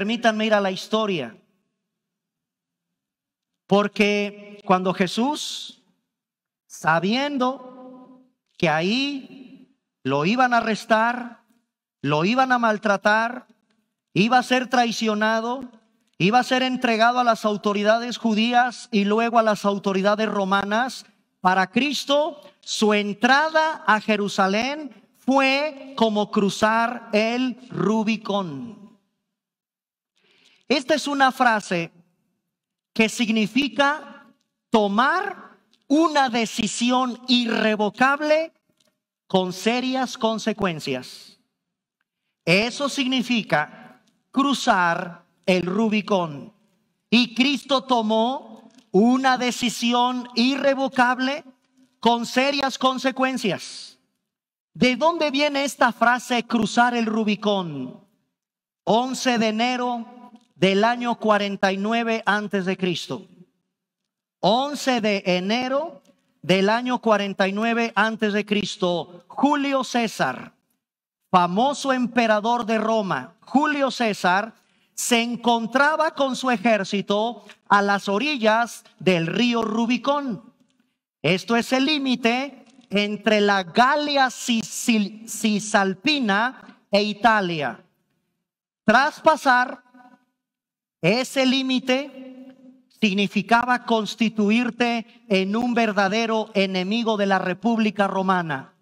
Permítanme ir a la historia. Porque cuando Jesús, sabiendo que ahí lo iban a arrestar, lo iban a maltratar, iba a ser traicionado, iba a ser entregado a las autoridades judías y luego a las autoridades romanas. Para Cristo, su entrada a Jerusalén fue como cruzar el Rubicón. Esta es una frase que significa tomar una decisión irrevocable con serias consecuencias. Eso significa cruzar el Rubicón. Y Cristo tomó una decisión irrevocable con serias consecuencias. ¿De dónde viene esta frase cruzar el Rubicón? 11 de enero del año 49 antes de Cristo. 11 de enero del año 49 antes de Cristo, Julio César, famoso emperador de Roma, Julio César se encontraba con su ejército a las orillas del río Rubicón. Esto es el límite entre la Galia Cisalpina e Italia. Tras pasar ese límite significaba constituirte en un verdadero enemigo de la República Romana.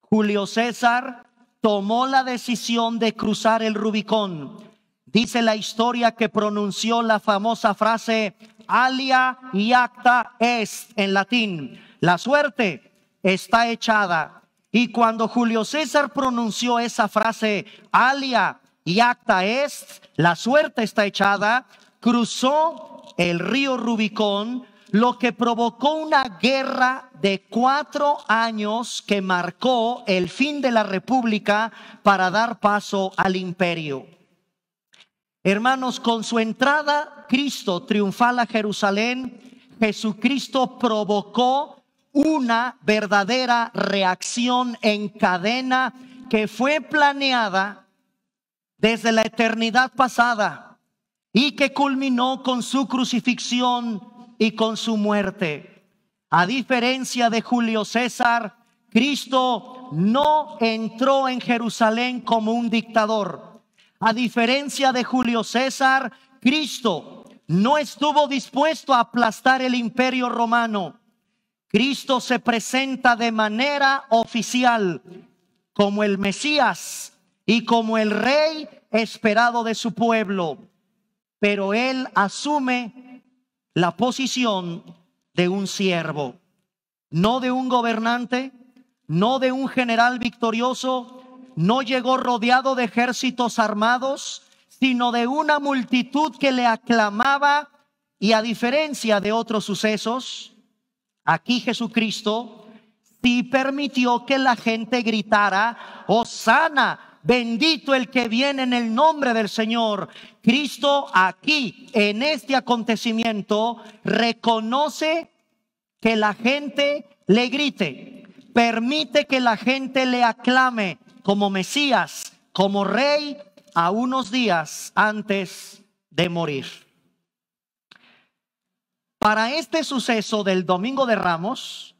Julio César tomó la decisión de cruzar el Rubicón. Dice la historia que pronunció la famosa frase alia y acta est en latín. La suerte está echada. Y cuando Julio César pronunció esa frase alia y acta es, la suerte está echada, cruzó el río Rubicón, lo que provocó una guerra de cuatro años que marcó el fin de la República para dar paso al imperio. Hermanos, con su entrada Cristo triunfal a Jerusalén, Jesucristo provocó una verdadera reacción en cadena que fue planeada desde la eternidad pasada y que culminó con su crucifixión y con su muerte. A diferencia de Julio César, Cristo no entró en Jerusalén como un dictador. A diferencia de Julio César, Cristo no estuvo dispuesto a aplastar el imperio romano. Cristo se presenta de manera oficial como el Mesías, y como el rey esperado de su pueblo, pero él asume la posición de un siervo, no de un gobernante, no de un general victorioso, no llegó rodeado de ejércitos armados, sino de una multitud que le aclamaba y a diferencia de otros sucesos, aquí Jesucristo sí permitió que la gente gritara, Osana, Bendito el que viene en el nombre del Señor. Cristo aquí, en este acontecimiento, reconoce que la gente le grite, permite que la gente le aclame como Mesías, como rey, a unos días antes de morir. Para este suceso del Domingo de Ramos,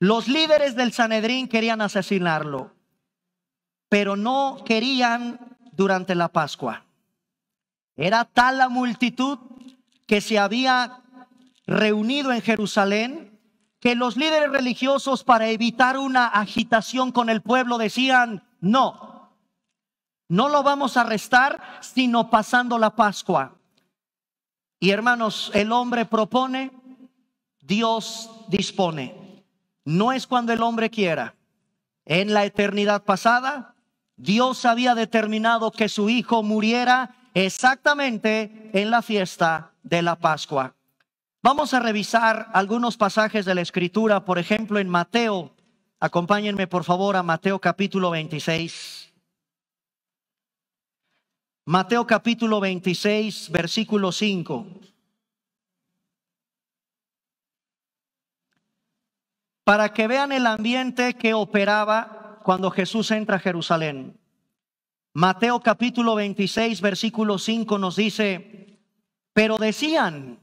los líderes del Sanedrín querían asesinarlo pero no querían durante la Pascua. Era tal la multitud que se había reunido en Jerusalén que los líderes religiosos para evitar una agitación con el pueblo decían, no, no lo vamos a restar sino pasando la Pascua. Y hermanos, el hombre propone, Dios dispone. No es cuando el hombre quiera. En la eternidad pasada, Dios había determinado que su hijo muriera exactamente en la fiesta de la Pascua. Vamos a revisar algunos pasajes de la Escritura, por ejemplo, en Mateo. Acompáñenme, por favor, a Mateo capítulo 26. Mateo capítulo 26, versículo 5. Para que vean el ambiente que operaba cuando Jesús entra a Jerusalén. Mateo capítulo 26, versículo 5 nos dice, pero decían,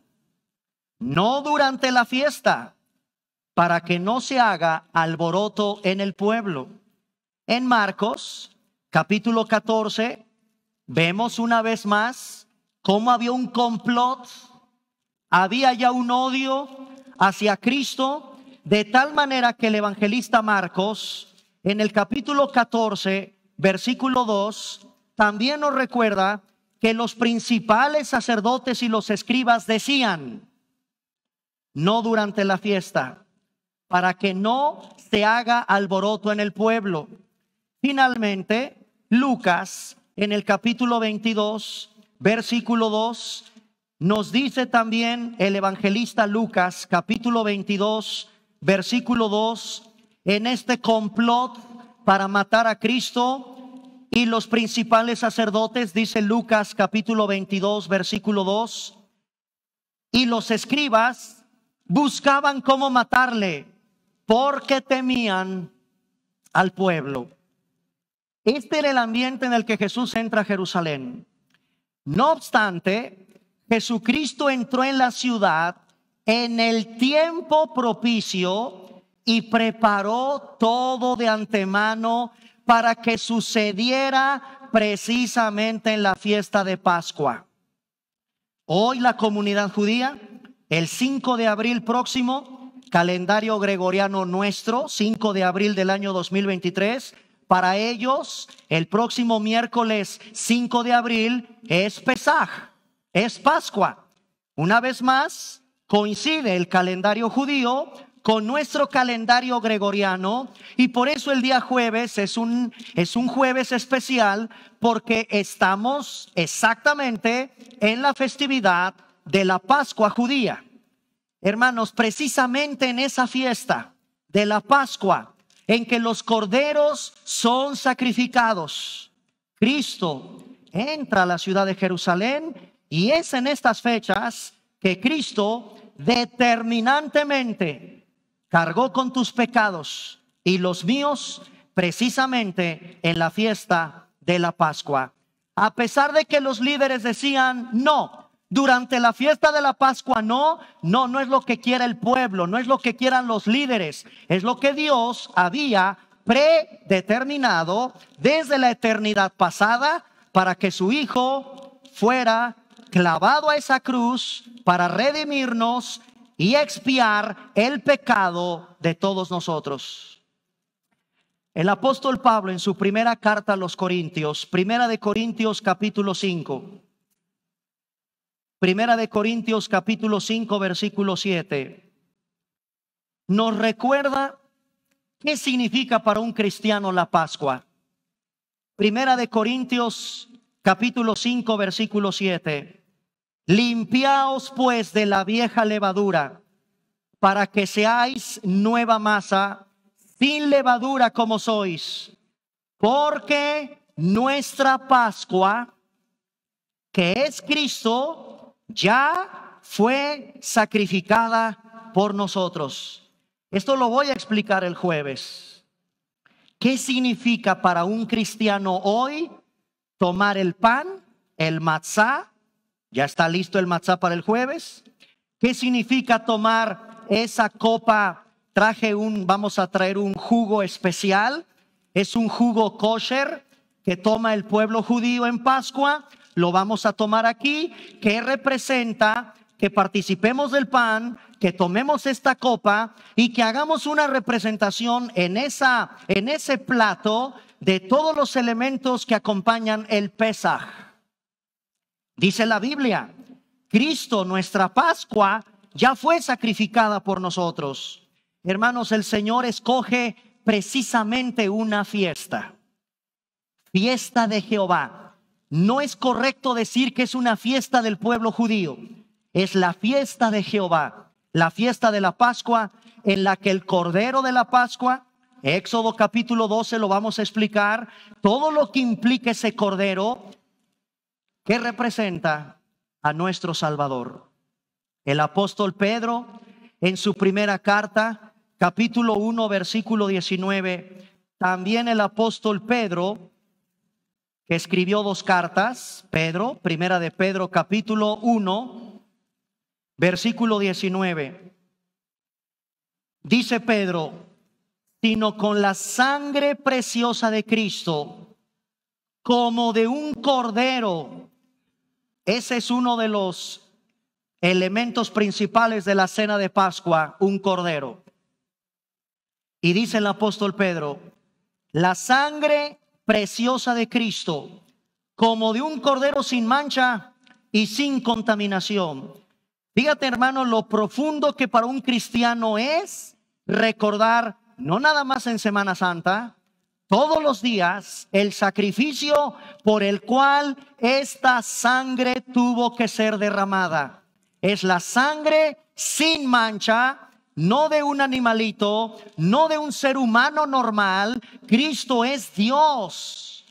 no durante la fiesta, para que no se haga alboroto en el pueblo. En Marcos capítulo 14 vemos una vez más cómo había un complot, había ya un odio hacia Cristo, de tal manera que el evangelista Marcos en el capítulo 14, versículo 2, también nos recuerda que los principales sacerdotes y los escribas decían, no durante la fiesta, para que no se haga alboroto en el pueblo. Finalmente, Lucas, en el capítulo 22, versículo 2, nos dice también el evangelista Lucas, capítulo 22, versículo 2, en este complot para matar a Cristo y los principales sacerdotes, dice Lucas capítulo 22, versículo 2, y los escribas buscaban cómo matarle porque temían al pueblo. Este era el ambiente en el que Jesús entra a Jerusalén. No obstante, Jesucristo entró en la ciudad en el tiempo propicio y preparó todo de antemano para que sucediera precisamente en la fiesta de Pascua. Hoy la comunidad judía, el 5 de abril próximo, calendario gregoriano nuestro, 5 de abril del año 2023, para ellos el próximo miércoles 5 de abril es Pesaj, es Pascua. Una vez más, coincide el calendario judío con nuestro calendario gregoriano y por eso el día jueves es un, es un jueves especial porque estamos exactamente en la festividad de la Pascua judía. Hermanos, precisamente en esa fiesta de la Pascua en que los corderos son sacrificados, Cristo entra a la ciudad de Jerusalén y es en estas fechas que Cristo determinantemente cargó con tus pecados y los míos precisamente en la fiesta de la Pascua. A pesar de que los líderes decían, no, durante la fiesta de la Pascua no, no, no es lo que quiere el pueblo, no es lo que quieran los líderes, es lo que Dios había predeterminado desde la eternidad pasada para que su Hijo fuera clavado a esa cruz para redimirnos y expiar el pecado de todos nosotros. El apóstol Pablo en su primera carta a los Corintios, primera de Corintios capítulo 5, primera de Corintios capítulo 5 versículo 7, nos recuerda qué significa para un cristiano la Pascua. Primera de Corintios capítulo 5 versículo 7. Limpiaos pues de la vieja levadura, para que seáis nueva masa, sin levadura como sois, porque nuestra Pascua, que es Cristo, ya fue sacrificada por nosotros. Esto lo voy a explicar el jueves. ¿Qué significa para un cristiano hoy tomar el pan, el matzá ¿Ya está listo el matzá para el jueves? ¿Qué significa tomar esa copa? Traje un, vamos a traer un jugo especial. Es un jugo kosher que toma el pueblo judío en Pascua. Lo vamos a tomar aquí, que representa que participemos del pan, que tomemos esta copa y que hagamos una representación en, esa, en ese plato de todos los elementos que acompañan el Pesach. Dice la Biblia, Cristo, nuestra Pascua, ya fue sacrificada por nosotros. Hermanos, el Señor escoge precisamente una fiesta, fiesta de Jehová. No es correcto decir que es una fiesta del pueblo judío, es la fiesta de Jehová, la fiesta de la Pascua en la que el Cordero de la Pascua, Éxodo capítulo 12 lo vamos a explicar, todo lo que implica ese Cordero, Qué representa a nuestro Salvador. El apóstol Pedro, en su primera carta, capítulo 1, versículo 19, también el apóstol Pedro, que escribió dos cartas, Pedro, primera de Pedro, capítulo 1, versículo 19, dice Pedro, sino con la sangre preciosa de Cristo, como de un cordero ese es uno de los elementos principales de la cena de Pascua, un cordero. Y dice el apóstol Pedro, la sangre preciosa de Cristo, como de un cordero sin mancha y sin contaminación. Fíjate hermano lo profundo que para un cristiano es recordar, no nada más en Semana Santa, todos los días el sacrificio por el cual esta sangre tuvo que ser derramada. Es la sangre sin mancha, no de un animalito, no de un ser humano normal. Cristo es Dios.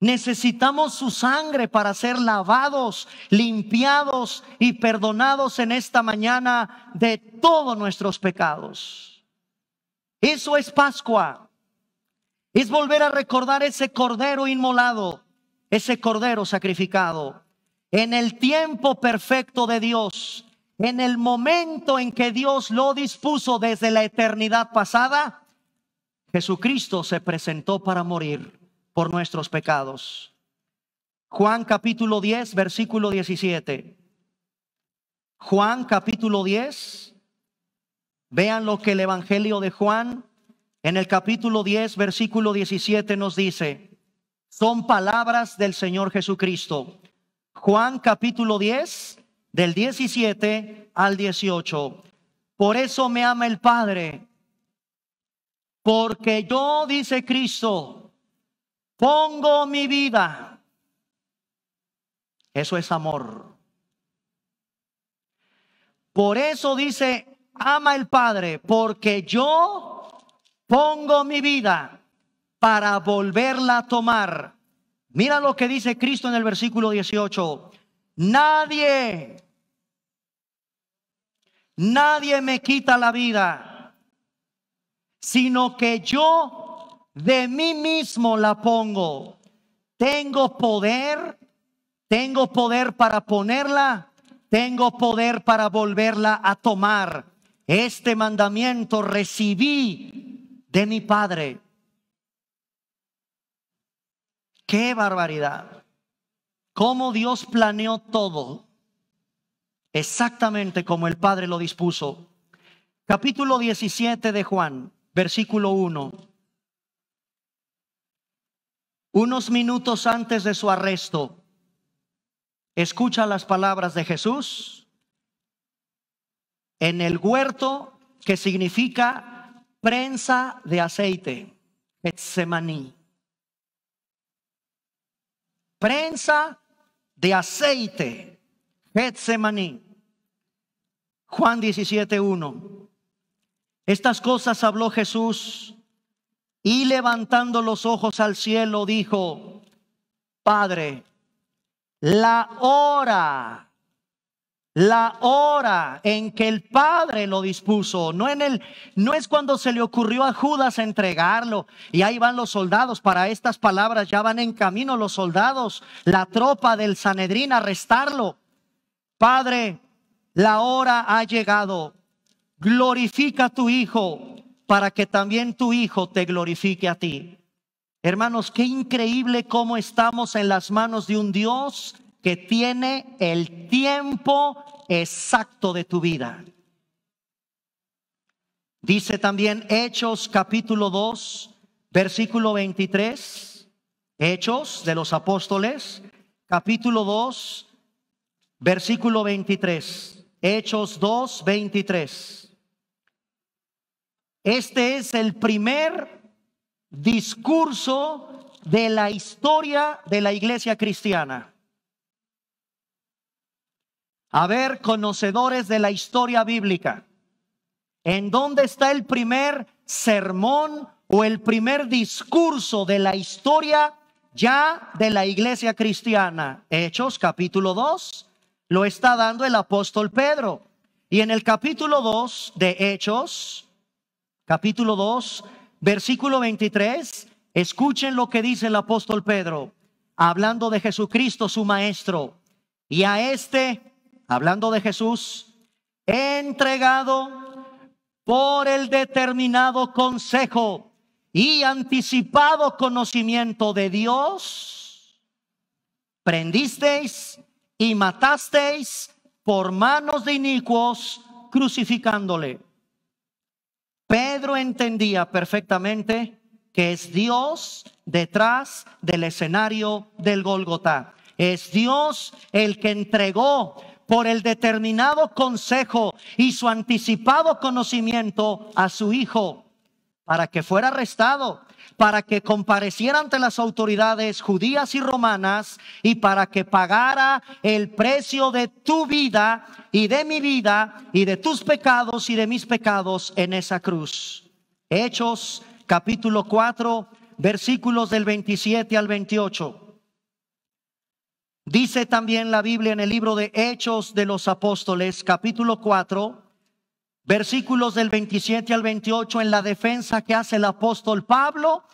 Necesitamos su sangre para ser lavados, limpiados y perdonados en esta mañana de todos nuestros pecados. Eso es Pascua. Es volver a recordar ese cordero inmolado, ese cordero sacrificado. En el tiempo perfecto de Dios, en el momento en que Dios lo dispuso desde la eternidad pasada, Jesucristo se presentó para morir por nuestros pecados. Juan capítulo 10, versículo 17. Juan capítulo 10. Vean lo que el Evangelio de Juan en el capítulo 10, versículo 17 nos dice, son palabras del Señor Jesucristo. Juan capítulo 10, del 17 al 18. Por eso me ama el Padre, porque yo, dice Cristo, pongo mi vida. Eso es amor. Por eso dice, ama el Padre, porque yo pongo mi vida para volverla a tomar. Mira lo que dice Cristo en el versículo 18. Nadie, nadie me quita la vida, sino que yo de mí mismo la pongo. Tengo poder, tengo poder para ponerla, tengo poder para volverla a tomar. Este mandamiento recibí de mi padre. Qué barbaridad. Cómo Dios planeó todo exactamente como el Padre lo dispuso. Capítulo 17 de Juan, versículo 1. Unos minutos antes de su arresto, escucha las palabras de Jesús en el huerto que significa prensa de aceite, Getsemaní. Prensa de aceite, Getsemaní. Juan 17:1. Estas cosas habló Jesús y levantando los ojos al cielo dijo, Padre, la hora la hora en que el Padre lo dispuso, no en el no es cuando se le ocurrió a Judas entregarlo y ahí van los soldados para estas palabras ya van en camino los soldados, la tropa del Sanedrín a arrestarlo. Padre, la hora ha llegado. Glorifica a tu hijo para que también tu hijo te glorifique a ti. Hermanos, qué increíble cómo estamos en las manos de un Dios que tiene el tiempo exacto de tu vida. Dice también Hechos capítulo 2, versículo 23, Hechos de los Apóstoles, capítulo 2, versículo 23, Hechos 2, 23. Este es el primer discurso de la historia de la iglesia cristiana. A ver, conocedores de la historia bíblica. ¿En dónde está el primer sermón o el primer discurso de la historia ya de la iglesia cristiana? Hechos capítulo 2 lo está dando el apóstol Pedro. Y en el capítulo 2 de Hechos, capítulo 2, versículo 23, escuchen lo que dice el apóstol Pedro, hablando de Jesucristo, su maestro. Y a este hablando de Jesús, entregado por el determinado consejo y anticipado conocimiento de Dios, prendisteis y matasteis por manos de inicuos crucificándole. Pedro entendía perfectamente que es Dios detrás del escenario del Golgotá. Es Dios el que entregó por el determinado consejo y su anticipado conocimiento a su hijo, para que fuera arrestado, para que compareciera ante las autoridades judías y romanas y para que pagara el precio de tu vida y de mi vida y de tus pecados y de mis pecados en esa cruz. Hechos capítulo 4, versículos del 27 al 28. Dice también la Biblia en el libro de Hechos de los Apóstoles, capítulo 4, versículos del 27 al 28, en la defensa que hace el apóstol Pablo,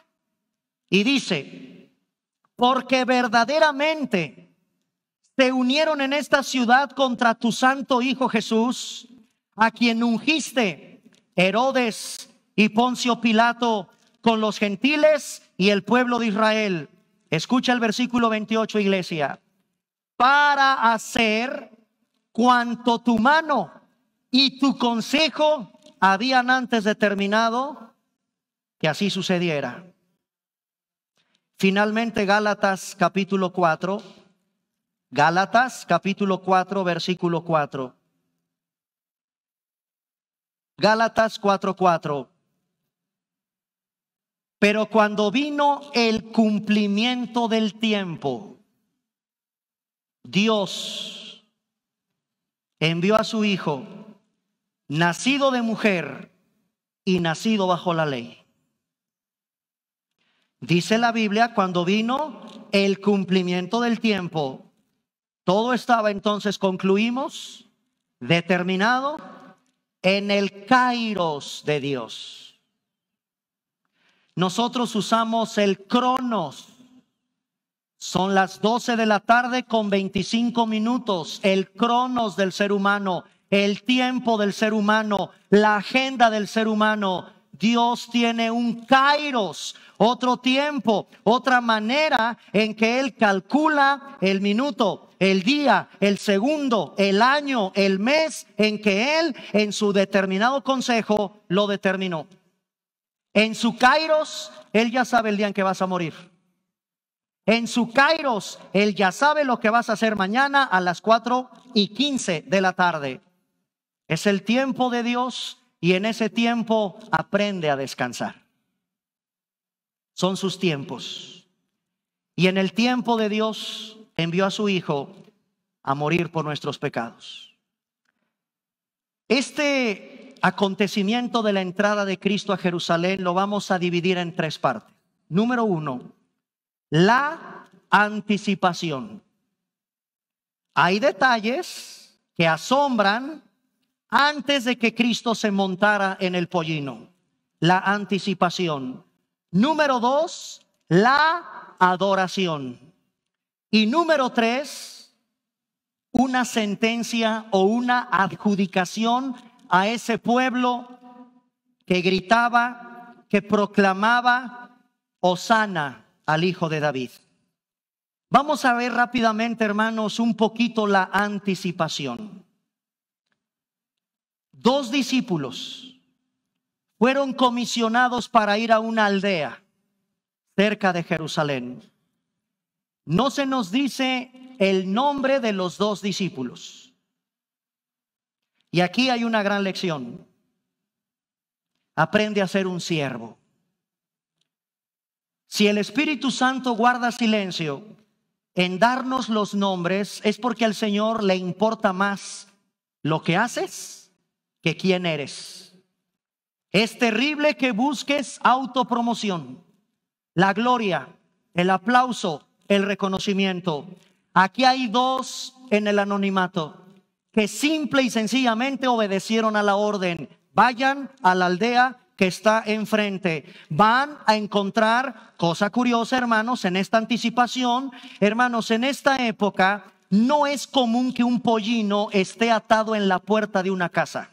y dice, porque verdaderamente se unieron en esta ciudad contra tu santo Hijo Jesús, a quien ungiste Herodes y Poncio Pilato con los gentiles y el pueblo de Israel. Escucha el versículo 28, iglesia para hacer cuanto tu mano y tu consejo habían antes determinado que así sucediera. Finalmente, Gálatas capítulo 4, Gálatas capítulo 4, versículo 4. Gálatas 4, 4. Pero cuando vino el cumplimiento del tiempo, Dios envió a su Hijo, nacido de mujer y nacido bajo la ley. Dice la Biblia, cuando vino el cumplimiento del tiempo, todo estaba entonces, concluimos, determinado en el kairos de Dios. Nosotros usamos el cronos son las 12 de la tarde con 25 minutos, el cronos del ser humano, el tiempo del ser humano, la agenda del ser humano. Dios tiene un kairos, otro tiempo, otra manera en que Él calcula el minuto, el día, el segundo, el año, el mes en que Él en su determinado consejo lo determinó. En su kairos, Él ya sabe el día en que vas a morir. En su Kairos, él ya sabe lo que vas a hacer mañana a las cuatro y quince de la tarde. Es el tiempo de Dios y en ese tiempo aprende a descansar. Son sus tiempos. Y en el tiempo de Dios envió a su Hijo a morir por nuestros pecados. Este acontecimiento de la entrada de Cristo a Jerusalén lo vamos a dividir en tres partes. Número uno, la anticipación. Hay detalles que asombran antes de que Cristo se montara en el pollino. La anticipación. Número dos, la adoración. Y número tres, una sentencia o una adjudicación a ese pueblo que gritaba, que proclamaba, Osana, al hijo de David. Vamos a ver rápidamente, hermanos, un poquito la anticipación. Dos discípulos fueron comisionados para ir a una aldea cerca de Jerusalén. No se nos dice el nombre de los dos discípulos. Y aquí hay una gran lección. Aprende a ser un siervo. Si el Espíritu Santo guarda silencio en darnos los nombres, es porque al Señor le importa más lo que haces que quién eres. Es terrible que busques autopromoción, la gloria, el aplauso, el reconocimiento. Aquí hay dos en el anonimato que simple y sencillamente obedecieron a la orden. Vayan a la aldea que está enfrente. Van a encontrar, cosa curiosa hermanos, en esta anticipación, hermanos, en esta época no es común que un pollino esté atado en la puerta de una casa.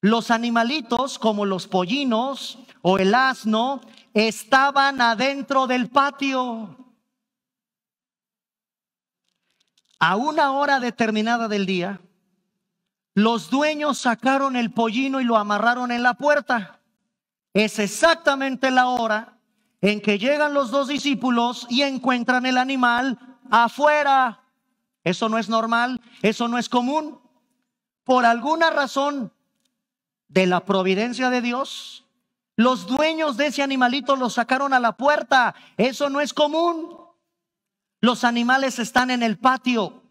Los animalitos como los pollinos o el asno estaban adentro del patio. A una hora determinada del día, los dueños sacaron el pollino y lo amarraron en la puerta. Es exactamente la hora en que llegan los dos discípulos y encuentran el animal afuera. Eso no es normal, eso no es común. Por alguna razón de la providencia de Dios, los dueños de ese animalito lo sacaron a la puerta. Eso no es común. Los animales están en el patio.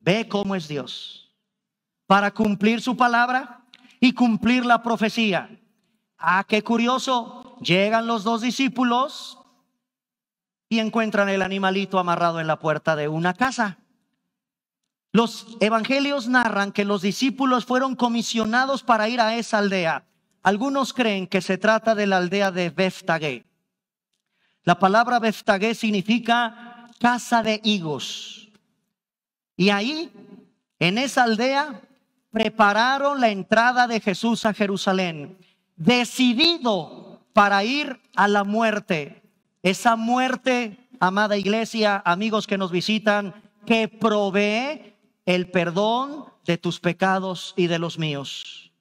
Ve cómo es Dios. Para cumplir su palabra y cumplir la profecía. Ah, qué curioso. Llegan los dos discípulos y encuentran el animalito amarrado en la puerta de una casa. Los evangelios narran que los discípulos fueron comisionados para ir a esa aldea. Algunos creen que se trata de la aldea de Beftagé. La palabra Beftagé significa casa de higos. Y ahí, en esa aldea, prepararon la entrada de Jesús a Jerusalén decidido para ir a la muerte. Esa muerte, amada iglesia, amigos que nos visitan, que provee el perdón de tus pecados y de los míos.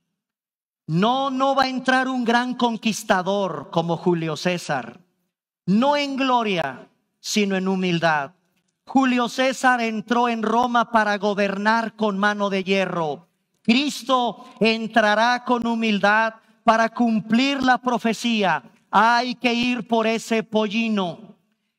No, no va a entrar un gran conquistador como Julio César, no en gloria, sino en humildad. Julio César entró en Roma para gobernar con mano de hierro. Cristo entrará con humildad para cumplir la profecía hay que ir por ese pollino.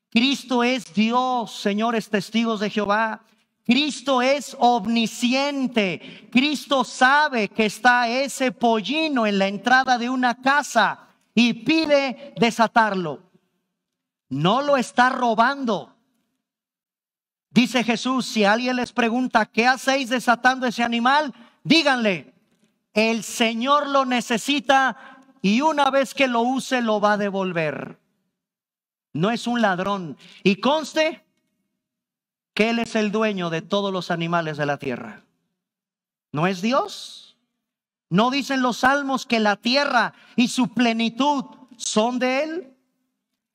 Cristo es Dios, señores testigos de Jehová. Cristo es omnisciente. Cristo sabe que está ese pollino en la entrada de una casa y pide desatarlo. No lo está robando. Dice Jesús, si alguien les pregunta, ¿qué hacéis desatando ese animal? Díganle, el Señor lo necesita y una vez que lo use lo va a devolver. No es un ladrón. Y conste que Él es el dueño de todos los animales de la tierra. ¿No es Dios? ¿No dicen los salmos que la tierra y su plenitud son de Él?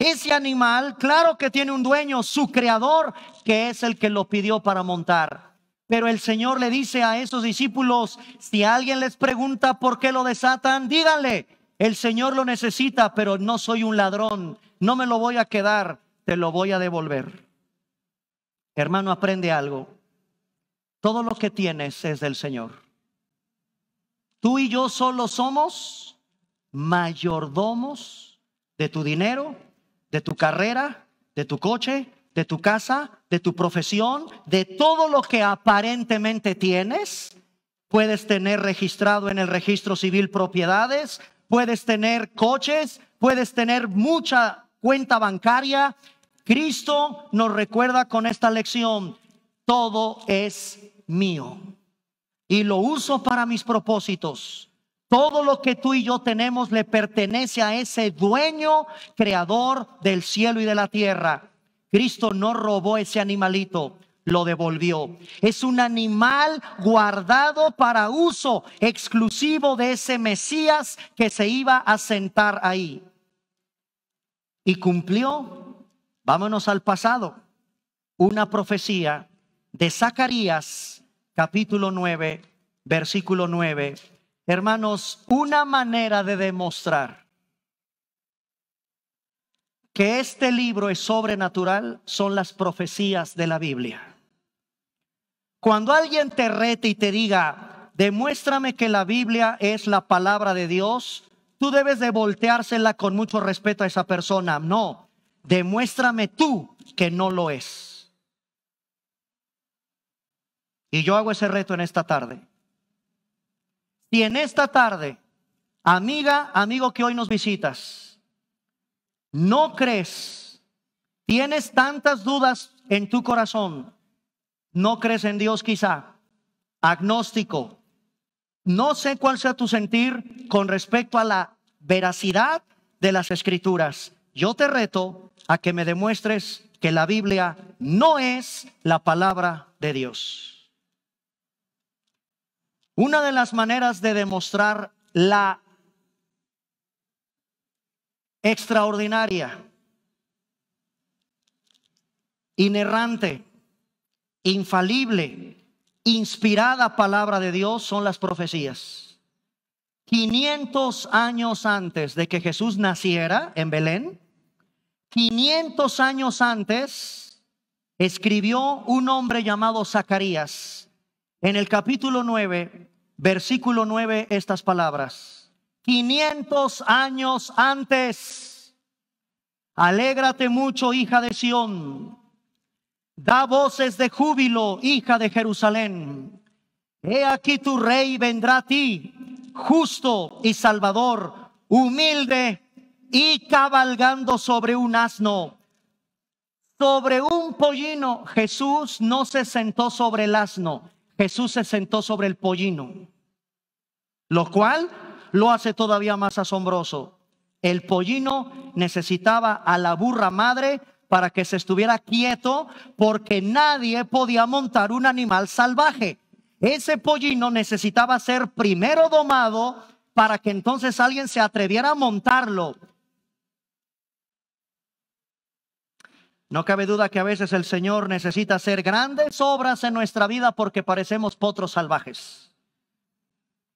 Ese animal, claro que tiene un dueño, su creador, que es el que lo pidió para montar. Pero el Señor le dice a esos discípulos, si alguien les pregunta por qué lo desatan, díganle, el Señor lo necesita, pero no soy un ladrón, no me lo voy a quedar, te lo voy a devolver. Hermano, aprende algo. Todo lo que tienes es del Señor. Tú y yo solo somos mayordomos de tu dinero, de tu carrera, de tu coche, de tu casa, de tu profesión, de todo lo que aparentemente tienes. Puedes tener registrado en el registro civil propiedades, puedes tener coches, puedes tener mucha cuenta bancaria. Cristo nos recuerda con esta lección, todo es mío y lo uso para mis propósitos. Todo lo que tú y yo tenemos le pertenece a ese dueño, creador del cielo y de la tierra. Cristo no robó ese animalito, lo devolvió. Es un animal guardado para uso exclusivo de ese Mesías que se iba a sentar ahí. Y cumplió, vámonos al pasado, una profecía de Zacarías, capítulo 9, versículo 9. Hermanos, una manera de demostrar que este libro es sobrenatural son las profecías de la Biblia. Cuando alguien te rete y te diga, demuéstrame que la Biblia es la palabra de Dios, tú debes de volteársela con mucho respeto a esa persona. No, demuéstrame tú que no lo es. Y yo hago ese reto en esta tarde. Y en esta tarde, amiga, amigo que hoy nos visitas, no crees, tienes tantas dudas en tu corazón, no crees en Dios quizá, agnóstico, no sé cuál sea tu sentir con respecto a la veracidad de las escrituras. Yo te reto a que me demuestres que la Biblia no es la palabra de Dios. Una de las maneras de demostrar la extraordinaria, inerrante, infalible, inspirada palabra de Dios son las profecías. 500 años antes de que Jesús naciera en Belén, 500 años antes escribió un hombre llamado Zacarías en el capítulo 9, versículo 9 estas palabras. 500 años antes. Alégrate mucho, hija de Sión. Da voces de júbilo, hija de Jerusalén. He aquí tu rey vendrá a ti, justo y salvador, humilde y cabalgando sobre un asno. Sobre un pollino, Jesús no se sentó sobre el asno, Jesús se sentó sobre el pollino, lo cual lo hace todavía más asombroso. El pollino necesitaba a la burra madre para que se estuviera quieto porque nadie podía montar un animal salvaje. Ese pollino necesitaba ser primero domado para que entonces alguien se atreviera a montarlo. No cabe duda que a veces el Señor necesita hacer grandes obras en nuestra vida porque parecemos potros salvajes.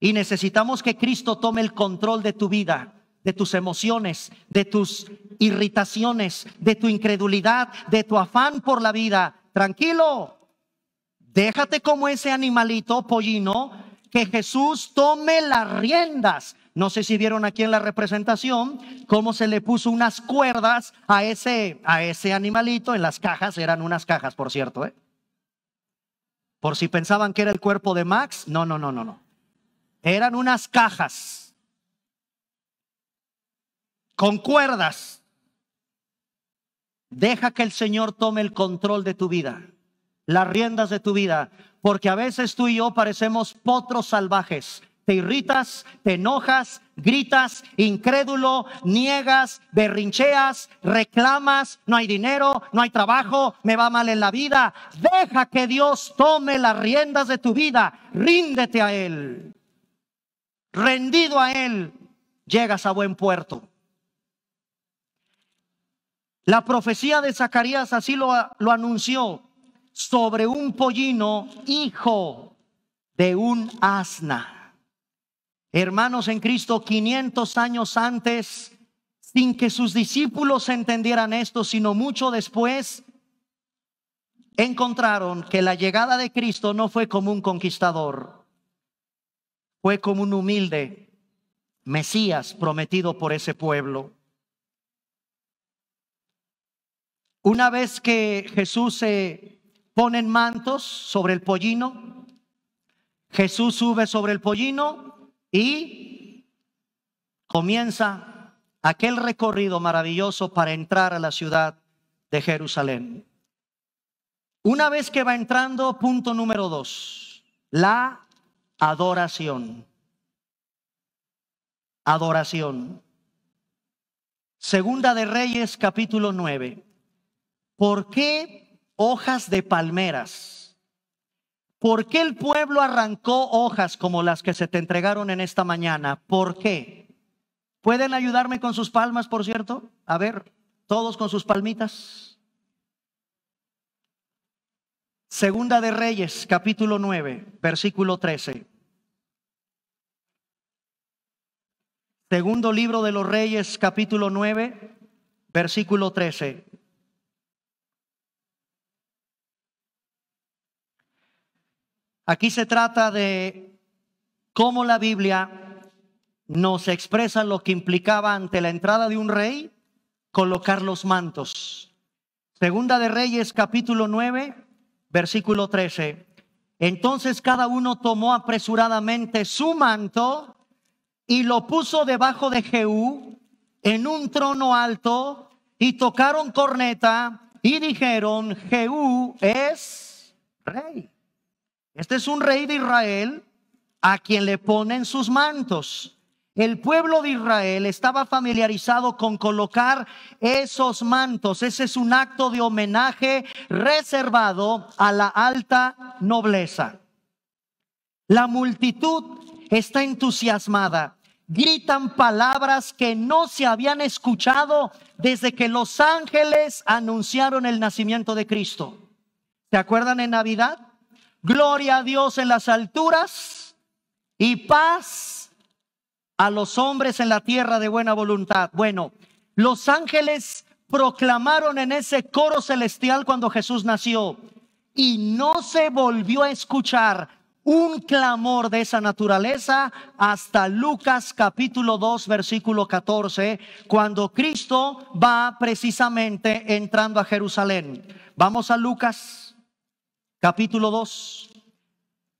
Y necesitamos que Cristo tome el control de tu vida, de tus emociones, de tus irritaciones, de tu incredulidad, de tu afán por la vida. Tranquilo, déjate como ese animalito pollino, que Jesús tome las riendas. No sé si vieron aquí en la representación cómo se le puso unas cuerdas a ese, a ese animalito en las cajas, eran unas cajas, por cierto. ¿eh? Por si pensaban que era el cuerpo de Max, no, no, no, no, no eran unas cajas con cuerdas. Deja que el Señor tome el control de tu vida, las riendas de tu vida, porque a veces tú y yo parecemos potros salvajes. Te irritas, te enojas, gritas, incrédulo, niegas, berrincheas, reclamas, no hay dinero, no hay trabajo, me va mal en la vida. Deja que Dios tome las riendas de tu vida, ríndete a Él rendido a Él, llegas a buen puerto. La profecía de Zacarías así lo, anunció sobre un pollino hijo de un asna. Hermanos en Cristo, 500 años antes, sin que sus discípulos entendieran esto, sino mucho después, encontraron que la llegada de Cristo no fue como un conquistador, fue como un humilde Mesías prometido por ese pueblo. Una vez que Jesús se pone en mantos sobre el pollino, Jesús sube sobre el pollino y comienza aquel recorrido maravilloso para entrar a la ciudad de Jerusalén. Una vez que va entrando, punto número dos, la adoración. Adoración. Segunda de Reyes capítulo 9. ¿Por qué hojas de palmeras? ¿Por qué el pueblo arrancó hojas como las que se te entregaron en esta mañana? ¿Por qué? ¿Pueden ayudarme con sus palmas, por cierto? A ver, todos con sus palmitas. Segunda de Reyes, capítulo 9, versículo 13. Segundo libro de los Reyes, capítulo 9, versículo 13. Aquí se trata de cómo la Biblia nos expresa lo que implicaba ante la entrada de un rey colocar los mantos. Segunda de Reyes capítulo 9, versículo 13. Entonces cada uno tomó apresuradamente su manto y lo puso debajo de Jehú en un trono alto y tocaron corneta y dijeron, Jehú es rey. Este es un rey de Israel a quien le ponen sus mantos. El pueblo de Israel estaba familiarizado con colocar esos mantos. Ese es un acto de homenaje reservado a la alta nobleza. La multitud está entusiasmada gritan palabras que no se habían escuchado desde que los ángeles anunciaron el nacimiento de Cristo. ¿Se acuerdan en Navidad? Gloria a Dios en las alturas y paz a los hombres en la tierra de buena voluntad. Bueno, los ángeles proclamaron en ese coro celestial cuando Jesús nació y no se volvió a escuchar un clamor de esa naturaleza hasta Lucas capítulo 2 versículo 14, cuando Cristo va precisamente entrando a Jerusalén. Vamos a Lucas capítulo 2.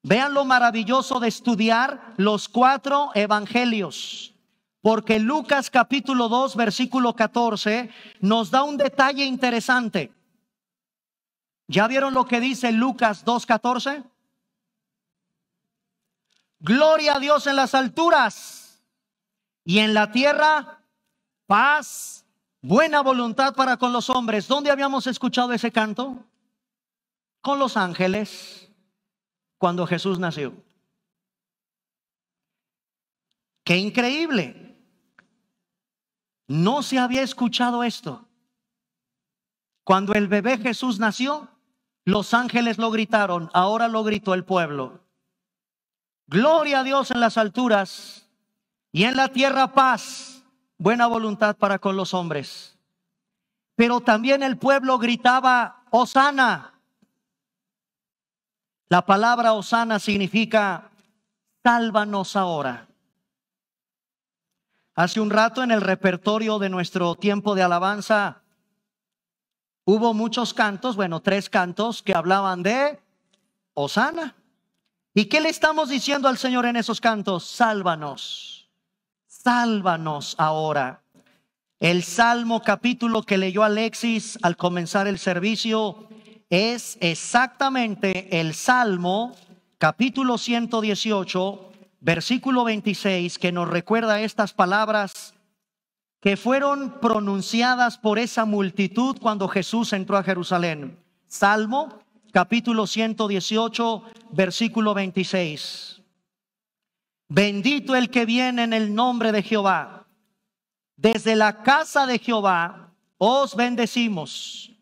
Vean lo maravilloso de estudiar los cuatro evangelios, porque Lucas capítulo 2 versículo 14 nos da un detalle interesante. ¿Ya vieron lo que dice Lucas 2 14? Gloria a Dios en las alturas y en la tierra paz, buena voluntad para con los hombres. ¿Dónde habíamos escuchado ese canto? Con los ángeles cuando Jesús nació. Qué increíble. No se había escuchado esto. Cuando el bebé Jesús nació, los ángeles lo gritaron, ahora lo gritó el pueblo. Gloria a Dios en las alturas y en la tierra paz, buena voluntad para con los hombres. Pero también el pueblo gritaba, Osana. La palabra Osana significa, sálvanos ahora. Hace un rato en el repertorio de nuestro tiempo de alabanza hubo muchos cantos, bueno, tres cantos que hablaban de Osana. ¿Y qué le estamos diciendo al Señor en esos cantos? Sálvanos, sálvanos ahora. El Salmo capítulo que leyó Alexis al comenzar el servicio es exactamente el Salmo capítulo 118, versículo 26, que nos recuerda estas palabras que fueron pronunciadas por esa multitud cuando Jesús entró a Jerusalén. Salmo capítulo 118, versículo 26. Bendito el que viene en el nombre de Jehová. Desde la casa de Jehová os bendecimos.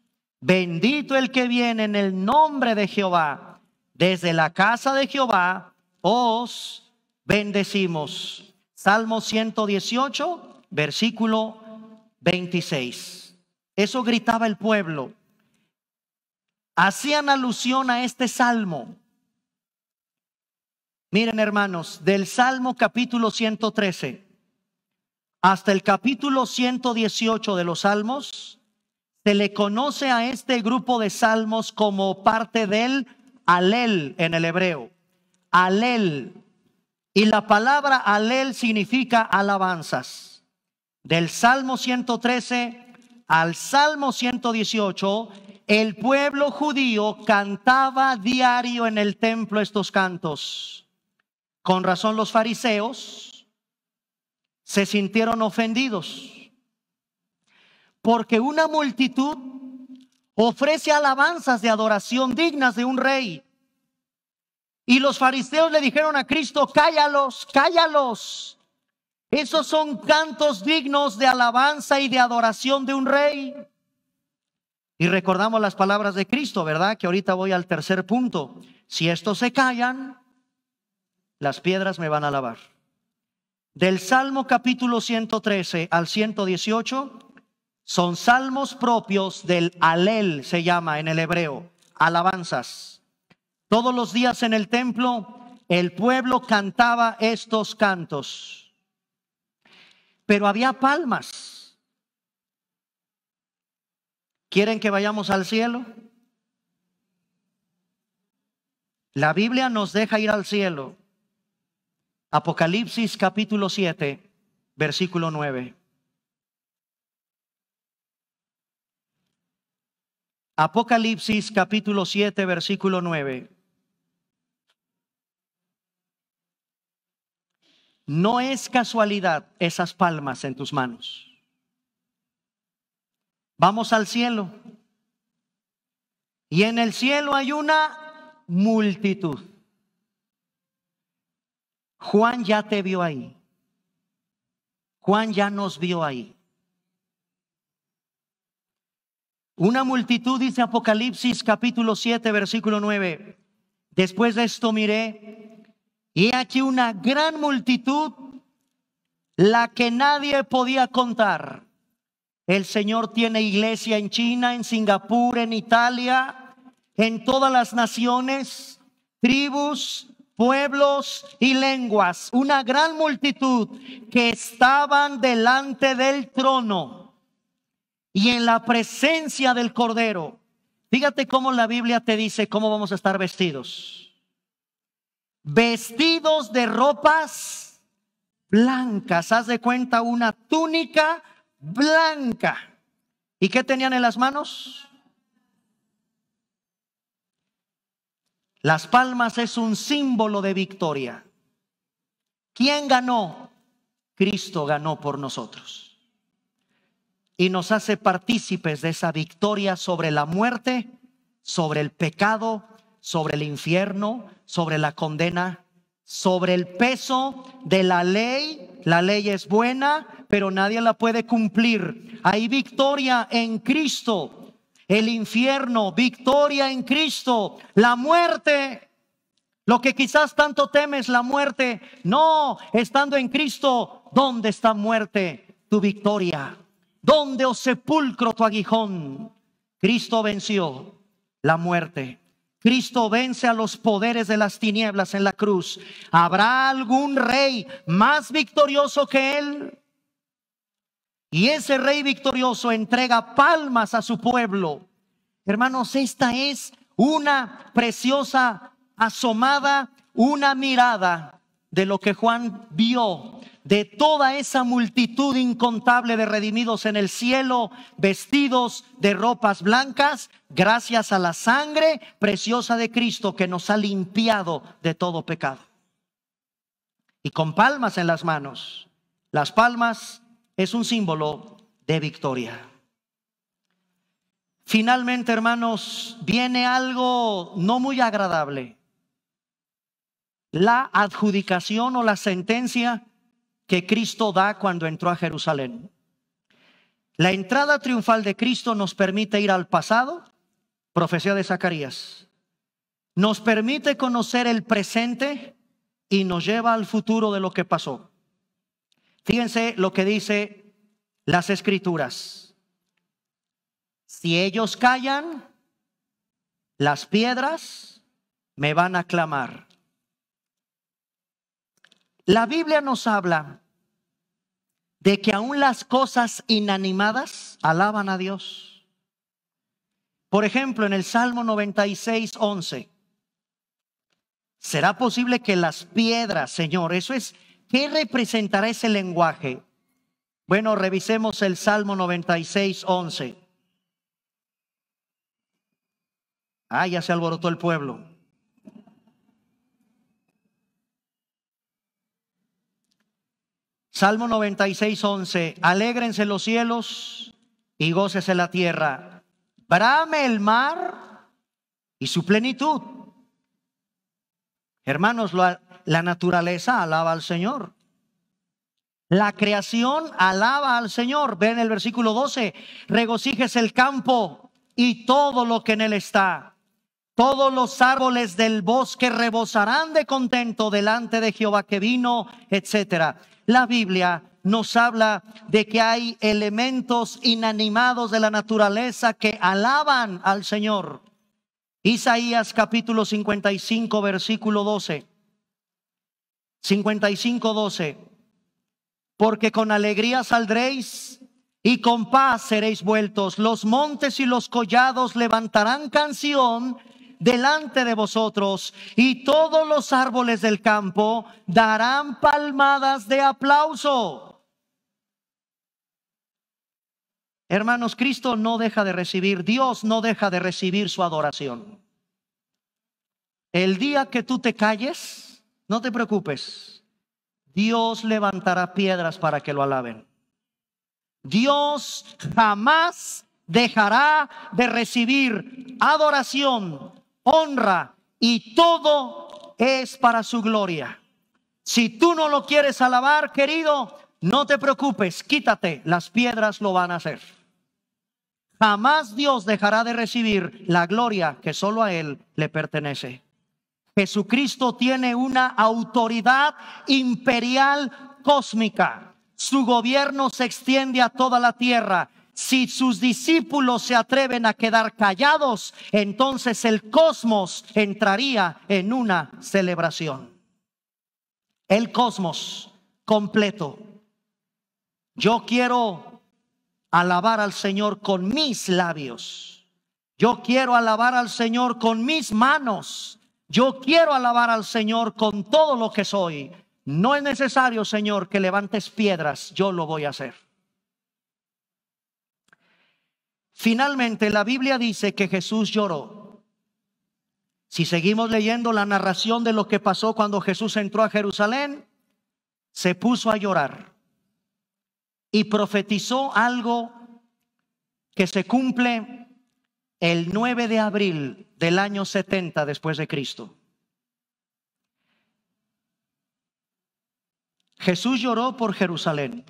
Bendito el que viene en el nombre de Jehová. Desde la casa de Jehová os bendecimos. Salmo 118, versículo 26. Eso gritaba el pueblo hacían alusión a este salmo. Miren hermanos, del Salmo capítulo 113 hasta el capítulo 118 de los Salmos, se le conoce a este grupo de salmos como parte del alel en el hebreo. Alel. Y la palabra alel significa alabanzas. Del Salmo 113 al Salmo 118 el pueblo judío cantaba diario en el templo estos cantos. Con razón los fariseos se sintieron ofendidos porque una multitud ofrece alabanzas de adoración dignas de un rey. Y los fariseos le dijeron a Cristo, cállalos, cállalos. Esos son cantos dignos de alabanza y de adoración de un rey. Y recordamos las palabras de Cristo, ¿verdad? Que ahorita voy al tercer punto. Si estos se callan, las piedras me van a lavar. Del Salmo capítulo 113 al 118 son salmos propios del Alel, se llama en el hebreo, alabanzas. Todos los días en el templo el pueblo cantaba estos cantos, pero había palmas ¿Quieren que vayamos al cielo? La Biblia nos deja ir al cielo. Apocalipsis capítulo 7, versículo 9. Apocalipsis capítulo 7, versículo 9. No es casualidad esas palmas en tus manos. Vamos al cielo. Y en el cielo hay una multitud. Juan ya te vio ahí. Juan ya nos vio ahí. Una multitud, dice Apocalipsis capítulo 7, versículo 9. Después de esto miré, y aquí una gran multitud, la que nadie podía contar el Señor tiene iglesia en China, en Singapur, en Italia, en todas las naciones, tribus, pueblos y lenguas. Una gran multitud que estaban delante del trono y en la presencia del Cordero. Fíjate cómo la Biblia te dice cómo vamos a estar vestidos. Vestidos de ropas blancas. Haz de cuenta una túnica blanca. ¿Y qué tenían en las manos? Las palmas es un símbolo de victoria. ¿Quién ganó? Cristo ganó por nosotros. Y nos hace partícipes de esa victoria sobre la muerte, sobre el pecado, sobre el infierno, sobre la condena, sobre el peso de la ley. La ley es buena, pero nadie la puede cumplir. Hay victoria en Cristo. El infierno, victoria en Cristo. La muerte, lo que quizás tanto temes, la muerte. No, estando en Cristo, ¿dónde está muerte tu victoria? ¿Dónde, os oh sepulcro, tu aguijón? Cristo venció la muerte. Cristo vence a los poderes de las tinieblas en la cruz. ¿Habrá algún rey más victorioso que él? Y ese rey victorioso entrega palmas a su pueblo. Hermanos, esta es una preciosa asomada, una mirada de lo que Juan vio, de toda esa multitud incontable de redimidos en el cielo, vestidos de ropas blancas, gracias a la sangre preciosa de Cristo que nos ha limpiado de todo pecado. Y con palmas en las manos. Las palmas es un símbolo de victoria. Finalmente, hermanos, viene algo no muy agradable. La adjudicación o la sentencia que Cristo da cuando entró a Jerusalén. La entrada triunfal de Cristo nos permite ir al pasado, profecía de Zacarías. Nos permite conocer el presente y nos lleva al futuro de lo que pasó. Fíjense lo que dice las escrituras. Si ellos callan, las piedras me van a clamar. La Biblia nos habla de que aún las cosas inanimadas alaban a Dios. Por ejemplo, en el Salmo 96, 11, ¿será posible que las piedras, Señor, eso es ¿Qué representará ese lenguaje? Bueno, revisemos el Salmo 96, 11. Ah, ya se alborotó el pueblo. Salmo 96, 11. Alégrense los cielos y gócese la tierra. Brame el mar y su plenitud. Hermanos, lo, la naturaleza alaba al Señor. La creación alaba al Señor. Ven el versículo 12, regocijes el campo y todo lo que en él está. Todos los árboles del bosque rebosarán de contento delante de Jehová que vino, etcétera. La Biblia nos habla de que hay elementos inanimados de la naturaleza que alaban al Señor. Isaías capítulo 55, versículo 12. 55:12. Porque con alegría saldréis y con paz seréis vueltos. Los montes y los collados levantarán canción delante de vosotros y todos los árboles del campo darán palmadas de aplauso. Hermanos, Cristo no deja de recibir, Dios no deja de recibir su adoración. El día que tú te calles, no te preocupes. Dios levantará piedras para que lo alaben. Dios jamás dejará de recibir adoración, honra y todo es para su gloria. Si tú no lo quieres alabar, querido, no te preocupes, quítate, las piedras lo van a hacer. Jamás Dios dejará de recibir la gloria que solo a Él le pertenece. Jesucristo tiene una autoridad imperial cósmica. Su gobierno se extiende a toda la tierra. Si sus discípulos se atreven a quedar callados, entonces el cosmos entraría en una celebración. El cosmos completo. Yo quiero alabar al Señor con mis labios. Yo quiero alabar al Señor con mis manos. Yo quiero alabar al Señor con todo lo que soy. No es necesario, Señor, que levantes piedras, yo lo voy a hacer. Finalmente, la Biblia dice que Jesús lloró. Si seguimos leyendo la narración de lo que pasó cuando Jesús entró a Jerusalén, se puso a llorar y profetizó algo que se cumple el 9 de abril del año 70 después de Cristo. Jesús lloró por Jerusalén.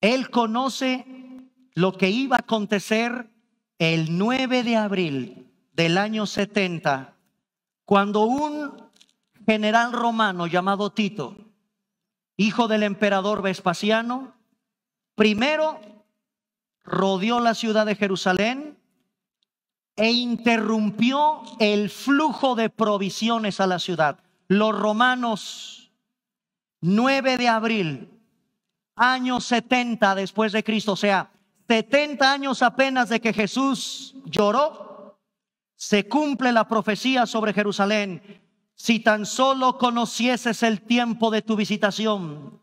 Él conoce lo que iba a acontecer el 9 de abril del año 70, cuando un general romano llamado Tito, hijo del emperador Vespasiano, primero rodeó la ciudad de Jerusalén e interrumpió el flujo de provisiones a la ciudad. Los romanos, 9 de abril, año 70 después de Cristo, o sea, 70 años apenas de que Jesús lloró, se cumple la profecía sobre Jerusalén. Si tan solo conocieses el tiempo de tu visitación,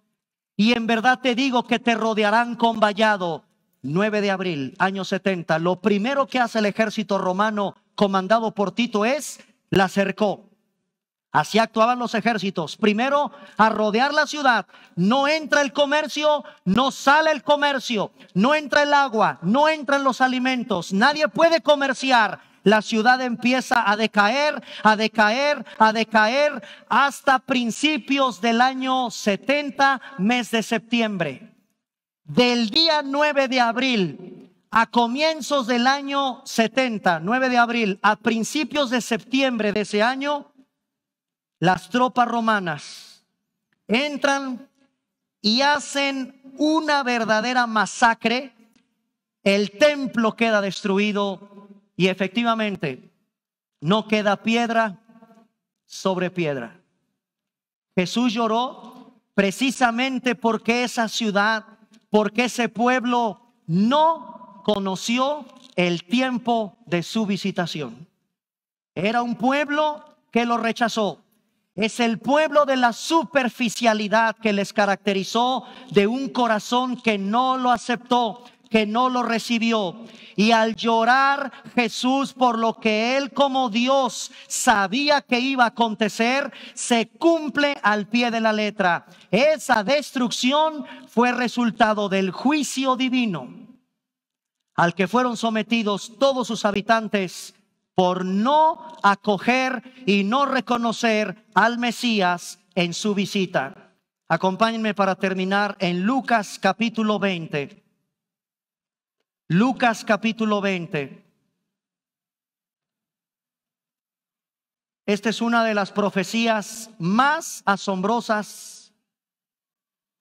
y en verdad te digo que te rodearán con vallado, 9 de abril, año 70, lo primero que hace el ejército romano comandado por Tito es la cercó. Así actuaban los ejércitos. Primero, a rodear la ciudad. No entra el comercio, no sale el comercio, no entra el agua, no entran los alimentos. Nadie puede comerciar. La ciudad empieza a decaer, a decaer, a decaer hasta principios del año 70, mes de septiembre del día 9 de abril a comienzos del año 70, 9 de abril, a principios de septiembre de ese año, las tropas romanas entran y hacen una verdadera masacre. El templo queda destruido y efectivamente no queda piedra sobre piedra. Jesús lloró precisamente porque esa ciudad porque ese pueblo no conoció el tiempo de su visitación. Era un pueblo que lo rechazó. Es el pueblo de la superficialidad que les caracterizó, de un corazón que no lo aceptó, que no lo recibió. Y al llorar Jesús por lo que él como Dios sabía que iba a acontecer, se cumple al pie de la letra. Esa destrucción fue resultado del juicio divino al que fueron sometidos todos sus habitantes por no acoger y no reconocer al Mesías en su visita. Acompáñenme para terminar en Lucas capítulo 20. Lucas capítulo 20. Esta es una de las profecías más asombrosas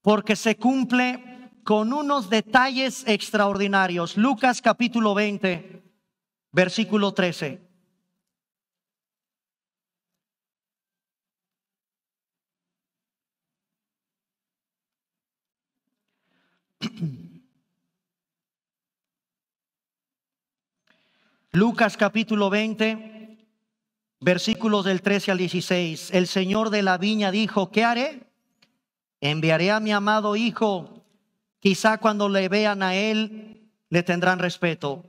porque se cumple con unos detalles extraordinarios. Lucas capítulo 20, versículo 13. Lucas capítulo 20, versículos del 13 al 16. El Señor de la viña dijo, ¿qué haré? Enviaré a mi amado hijo. Quizá cuando le vean a él, le tendrán respeto.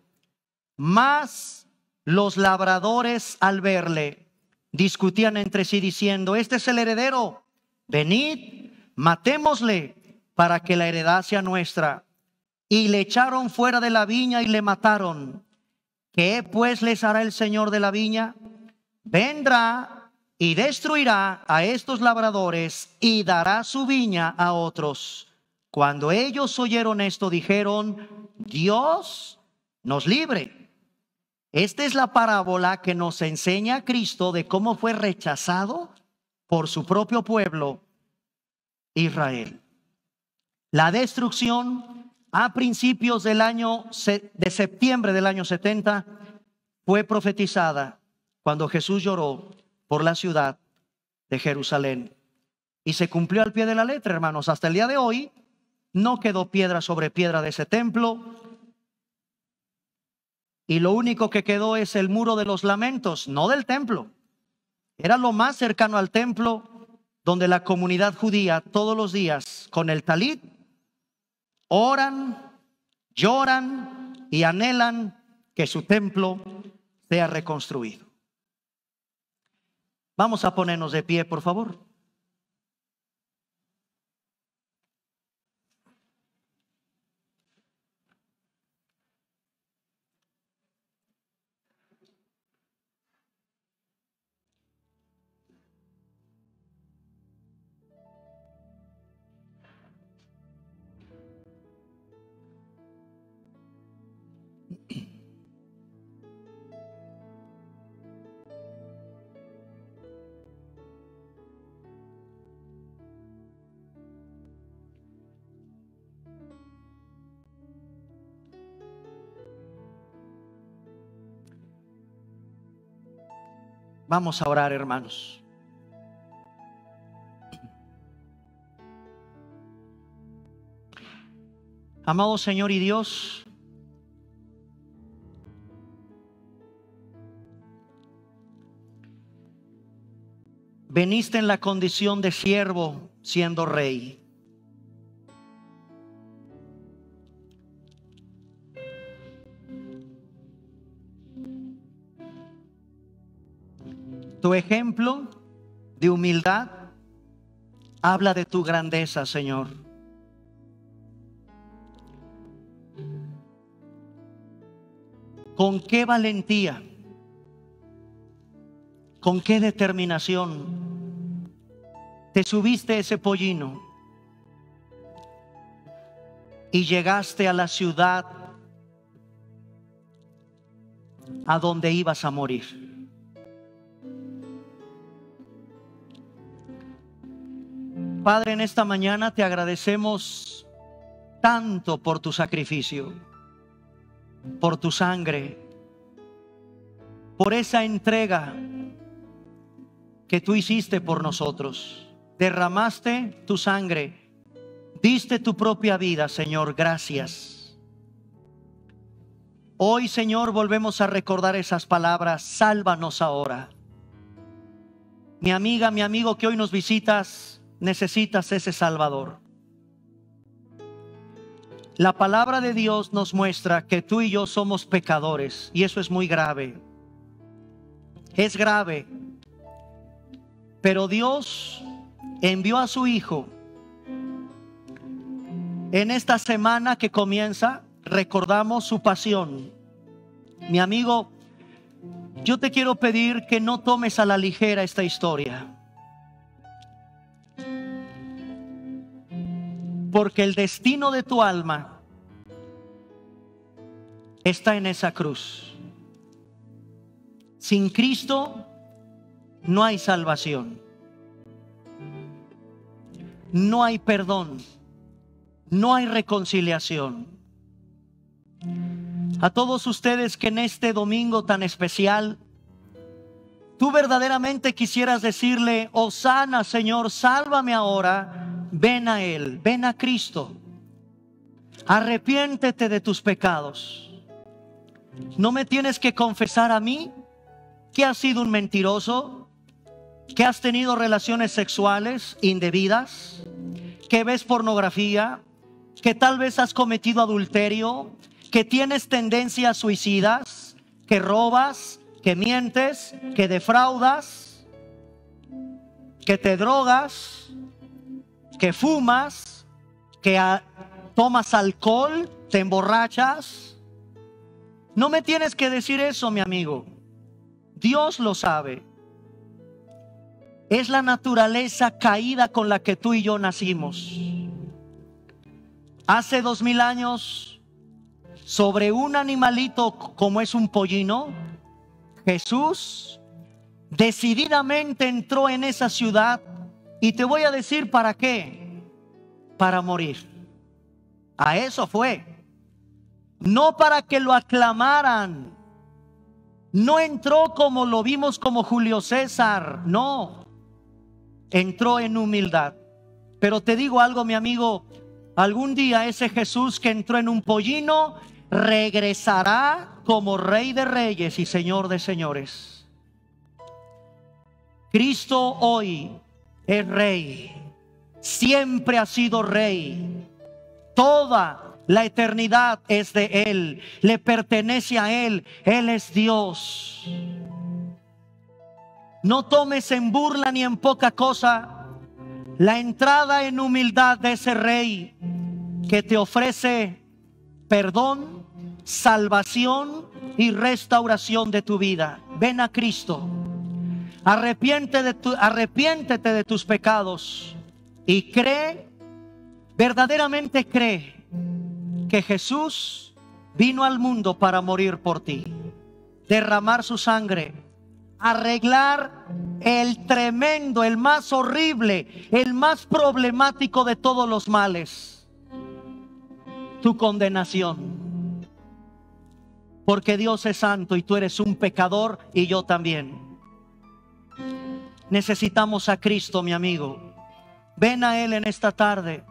Mas los labradores al verle discutían entre sí diciendo, este es el heredero, venid, matémosle para que la heredad sea nuestra. Y le echaron fuera de la viña y le mataron. ¿Qué pues les hará el Señor de la viña? Vendrá y destruirá a estos labradores y dará su viña a otros. Cuando ellos oyeron esto, dijeron, Dios nos libre. Esta es la parábola que nos enseña a Cristo de cómo fue rechazado por su propio pueblo, Israel. La destrucción a principios del año de septiembre del año 70 fue profetizada cuando Jesús lloró por la ciudad de Jerusalén. Y se cumplió al pie de la letra, hermanos. Hasta el día de hoy no quedó piedra sobre piedra de ese templo. Y lo único que quedó es el muro de los lamentos, no del templo. Era lo más cercano al templo donde la comunidad judía todos los días con el talit oran, lloran y anhelan que su templo sea reconstruido. Vamos a ponernos de pie, por favor. Vamos a orar, hermanos. Amado Señor y Dios, veniste en la condición de siervo siendo rey. Tu ejemplo de humildad habla de tu grandeza, Señor. ¿Con qué valentía? ¿Con qué determinación te subiste ese pollino y llegaste a la ciudad a donde ibas a morir? Padre, en esta mañana te agradecemos tanto por tu sacrificio, por tu sangre, por esa entrega que tú hiciste por nosotros. Derramaste tu sangre, diste tu propia vida, Señor, gracias. Hoy, Señor, volvemos a recordar esas palabras, sálvanos ahora. Mi amiga, mi amigo que hoy nos visitas, necesitas ese Salvador. La palabra de Dios nos muestra que tú y yo somos pecadores y eso es muy grave. Es grave. Pero Dios envió a su Hijo en esta semana que comienza, recordamos su pasión. Mi amigo, yo te quiero pedir que no tomes a la ligera esta historia. porque el destino de tu alma está en esa cruz. Sin Cristo no hay salvación, no hay perdón, no hay reconciliación. A todos ustedes que en este domingo tan especial, tú verdaderamente quisieras decirle, oh, sana Señor, sálvame ahora, ven a Él, ven a Cristo. Arrepiéntete de tus pecados. No me tienes que confesar a mí que has sido un mentiroso, que has tenido relaciones sexuales indebidas, que ves pornografía, que tal vez has cometido adulterio, que tienes tendencias suicidas, que robas, que mientes, que defraudas, que te drogas, que fumas, que ah, tomas alcohol, te emborrachas. No me tienes que decir eso, mi amigo. Dios lo sabe. Es la naturaleza caída con la que tú y yo nacimos. Hace dos mil años, sobre un animalito como es un pollino, Jesús decididamente entró en esa ciudad y te voy a decir para qué. Para morir. A eso fue. No para que lo aclamaran. No entró como lo vimos como Julio César. No. Entró en humildad. Pero te digo algo, mi amigo. Algún día ese Jesús que entró en un pollino regresará como rey de reyes y señor de señores. Cristo hoy es rey, siempre ha sido rey. Toda la eternidad es de Él, le pertenece a Él, Él es Dios. No tomes en burla ni en poca cosa la entrada en humildad de ese rey que te ofrece perdón, salvación y restauración de tu vida. Ven a Cristo. Arrepiente de tu, arrepiéntete de tus pecados y cree, verdaderamente cree que Jesús vino al mundo para morir por ti, derramar su sangre, arreglar el tremendo, el más horrible, el más problemático de todos los males, tu condenación. Porque Dios es santo y tú eres un pecador y yo también. Necesitamos a Cristo, mi amigo. Ven a Él en esta tarde.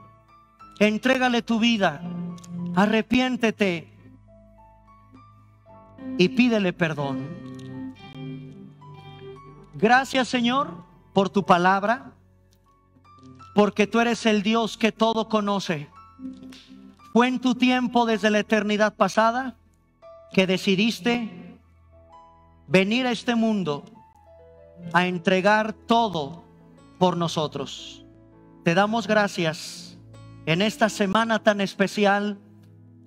Entrégale tu vida. Arrepiéntete. Y pídele perdón. Gracias Señor por tu palabra. Porque tú eres el Dios que todo conoce. Fue en tu tiempo desde la eternidad pasada que decidiste venir a este mundo a entregar todo por nosotros. Te damos gracias en esta semana tan especial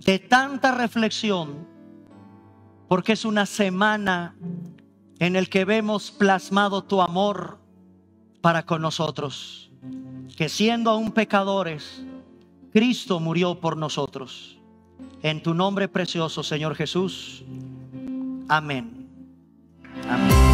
de tanta reflexión, porque es una semana en el que vemos plasmado tu amor para con nosotros, que siendo aún pecadores, Cristo murió por nosotros. En tu nombre precioso, Señor Jesús. Amén. Amén.